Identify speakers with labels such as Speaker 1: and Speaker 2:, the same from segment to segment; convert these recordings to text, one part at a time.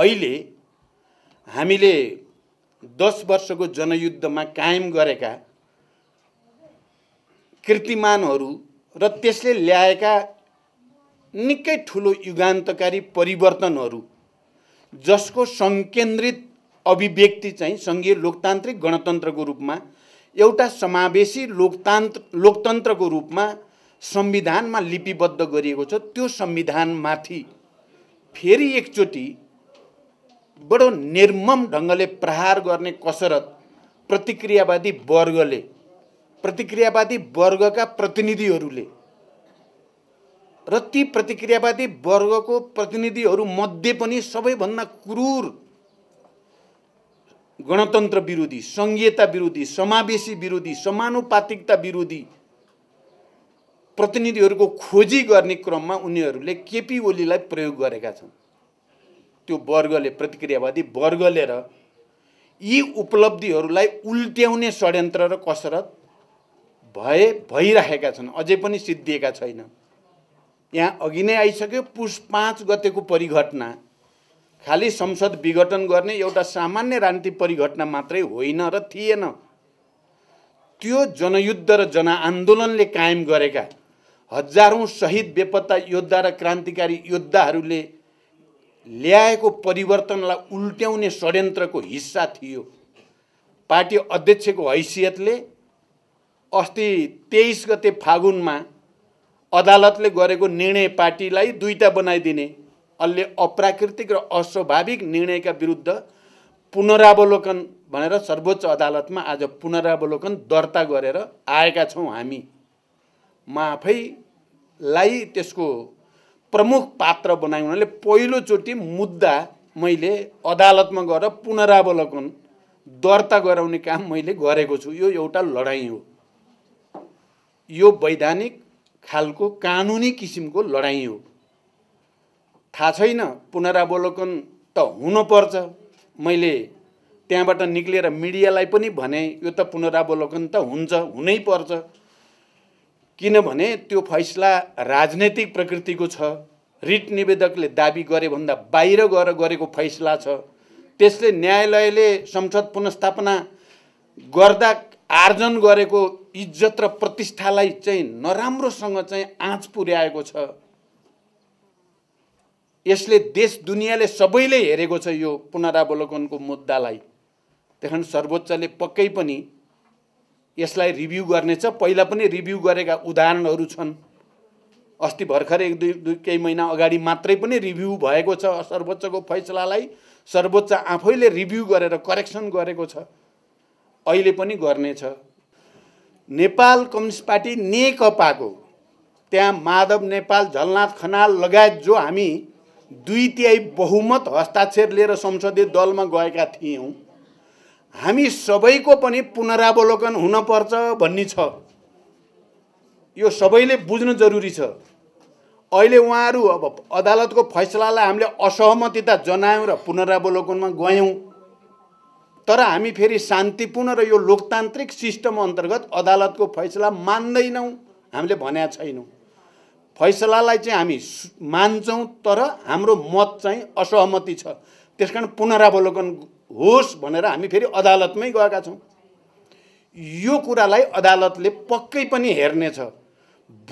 Speaker 1: अहिले हामीले दस वर्षको जनयुद्धमा कायम गरेका कीर्तिमानहरू र त्यसले ल्याएका निकै ठुलो युगान्तकारी परिवर्तनहरू जसको सङ्केन्द्रित अभिव्यक्ति चाहिँ सङ्घीय लोकतान्त्रिक गणतन्त्रको रूपमा एउटा समावेशी लोकतान्त्र लोकतन्त्रको रूपमा संविधानमा लिपिबद्ध गरिएको छ त्यो संविधानमाथि फेरि एकचोटि बडो निर्मम ढङ्गले प्रहार गर्ने कसरत प्रतिक्रियावादी वर्गले प्रतिक्रियावादी वर्गका प्रतिनिधिहरूले र ती प्रतिक्रियावादी वर्गको प्रतिनिधिहरूमध्ये पनि सबैभन्दा क्रूर गणतन्त्र विरोधी सङ्घीयता विरोधी समावेशी विरोधी समानुपातिकता विरोधी प्रतिनिधिहरूको खोजी गर्ने क्रममा उनीहरूले केपी ओलीलाई प्रयोग गरेका छन् त्यो वर्गले प्रतिक्रियावादी वर्गले र यी उपलब्धिहरूलाई उल्ट्याउने षड्यन्त्र र कसरत भए भइराखेका छन् अझै पनि सिद्धिएका छैन यहाँ अघि नै आइसक्यो पुष पाँच गतेको परिघटना खालि संसद विघटन गर्ने एउटा सामान्य राजनीतिक परिघटना मात्रै होइन र थिएन त्यो जनयुद्ध र जनआन्दोलनले कायम गरेका हजारौँ शहीद बेपत्ता योद्धा र क्रान्तिकारी योद्धाहरूले ल्याएको परिवर्तनलाई उल्ट्याउने षड्यन्त्रको हिस्सा थियो पार्टी अध्यक्षको हैसियतले अस्ति तेइस गते फागुनमा अदालतले गरेको निर्णय पार्टीलाई दुईटा बनाइदिने अहिले अप्राकृतिक र अस्वाभाविक निर्णयका विरुद्ध पुनरावलोकन भनेर सर्वोच्च अदालतमा आज पुनरावलोकन दर्ता गरेर आएका छौँ हामी म आफैलाई त्यसको प्रमुख पात्र बनाएँ हुनाले पहिलोचोटि मुद्दा मैले अदालतमा गएर पुनरावलोकन दर्ता गराउने काम मैले गरेको छु यो एउटा लडाइँ हो यो वैधानिक खालको कानुनी किसिमको लडाइँ हो थाहा छैन पुनरावलोकन त हुनुपर्छ मैले त्यहाँबाट निक्लेर मिडियालाई पनि भने यो त पुनरावलोकन त हुन्छ हुनै पर्छ किनभने त्यो फैसला राजनैतिक प्रकृतिको छ रिट निवेदकले दाबी गरे भन्दा बाहिर गएर गरेको फैसला छ त्यसले न्यायालयले संसद पुनस्थापना गर्दा आर्जन गरेको इज्जत र प्रतिष्ठालाई चाहिँ नराम्रोसँग चाहिँ आँच पुर्याएको छ यसले देश दुनियाँले सबैले हेरेको छ यो पुनरावलोकनको मुद्दालाई त्यहाँ सर्वोच्चले पक्कै पनि यसलाई रिभ्यू गर्नेछ पहिला पनि रिभ्यू गरेका उदाहरणहरू छन् अस्ति भर्खर एक दुई दुई केही महिना अगाडि मात्रै पनि रिभ्यू भएको छ सर्वोच्चको फैसलालाई सर्वोच्च आफैले रिभ्यू गरेर करेक्सन गरेको छ अहिले पनि गर्नेछ नेपाल कम्युनिस्ट पार्टी नेकपाको त्यहाँ माधव नेपाल झलनाथ खनाल लगायत जो हामी दुई तिहाई बहुमत हस्ताक्षर लिएर संसदीय दलमा गएका थियौँ हामी सबैको पनि पुनरावलोकन हुनपर्छ भन्ने छ यो सबैले बुझ्नु जरुरी छ अहिले उहाँहरू अब अदालतको फैसलालाई हामीले असहमतिता जनायौँ र पुनरावलोकनमा गयौँ तर हामी फेरि शान्तिपूर्ण र यो लोकतान्त्रिक सिस्टम अन्तर्गत अदालतको फैसला मान्दैनौँ हामीले भनेका छैनौँ फैसलालाई चाहिँ हामी मान्छौँ तर हाम्रो मत चाहिँ असहमति छ त्यस कारण पुनरावलोकन होस् भनेर हामी फेरि अदालतमै गएका छौँ यो कुरालाई अदालतले पक्कै पनि हेर्नेछ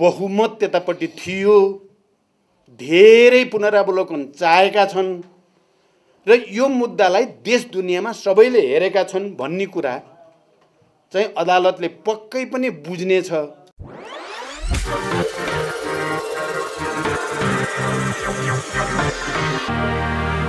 Speaker 1: बहुमत त्यतापट्टि थियो धेरै पुनरावलोकन चाहेका छन् र यो मुद्दालाई देश दुनियाँमा सबैले हेरेका छन् भन्ने कुरा चाहिँ अदालतले पक्कै पनि बुझ्नेछ Thank